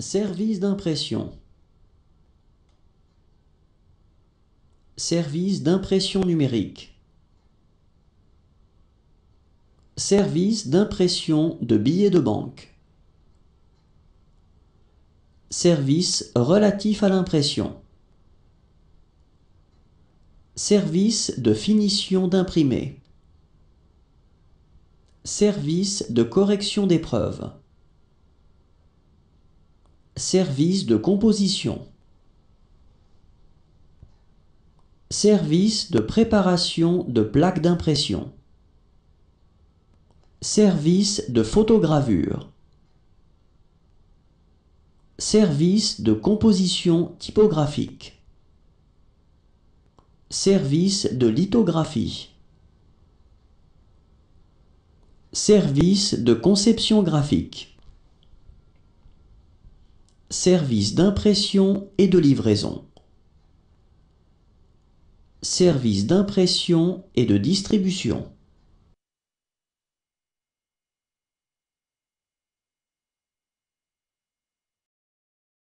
Service d'impression. Service d'impression numérique. Service d'impression de billets de banque. Service relatif à l'impression. Service de finition d'imprimé. Service de correction d'épreuves. Service de composition. Service de préparation de plaques d'impression. Service de photogravure. Service de composition typographique. Service de lithographie. Service de conception graphique. Service d'impression et de livraison. Service d'impression et de distribution.